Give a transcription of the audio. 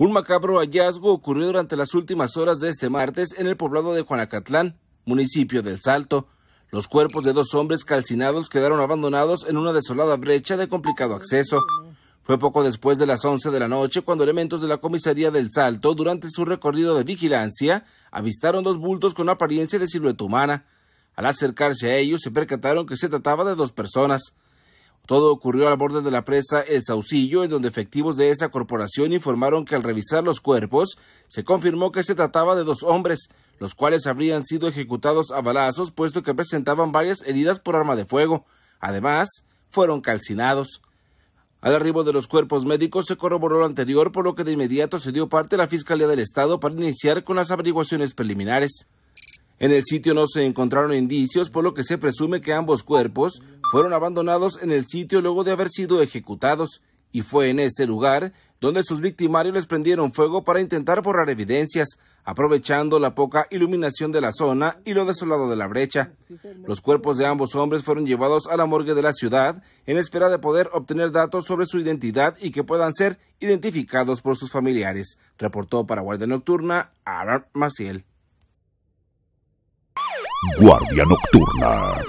Un macabro hallazgo ocurrió durante las últimas horas de este martes en el poblado de Juanacatlán, municipio del Salto. Los cuerpos de dos hombres calcinados quedaron abandonados en una desolada brecha de complicado acceso. Fue poco después de las 11 de la noche cuando elementos de la comisaría del Salto, durante su recorrido de vigilancia, avistaron dos bultos con apariencia de silueta humana. Al acercarse a ellos se percataron que se trataba de dos personas. Todo ocurrió al borde de la presa El Saucillo, en donde efectivos de esa corporación informaron que al revisar los cuerpos se confirmó que se trataba de dos hombres, los cuales habrían sido ejecutados a balazos puesto que presentaban varias heridas por arma de fuego. Además, fueron calcinados. Al arribo de los cuerpos médicos se corroboró lo anterior, por lo que de inmediato se dio parte a la Fiscalía del Estado para iniciar con las averiguaciones preliminares. En el sitio no se encontraron indicios, por lo que se presume que ambos cuerpos fueron abandonados en el sitio luego de haber sido ejecutados, y fue en ese lugar donde sus victimarios les prendieron fuego para intentar borrar evidencias, aprovechando la poca iluminación de la zona y lo desolado de la brecha. Los cuerpos de ambos hombres fueron llevados a la morgue de la ciudad en espera de poder obtener datos sobre su identidad y que puedan ser identificados por sus familiares, reportó para Guardia Nocturna Aaron Maciel. Guardia Nocturna.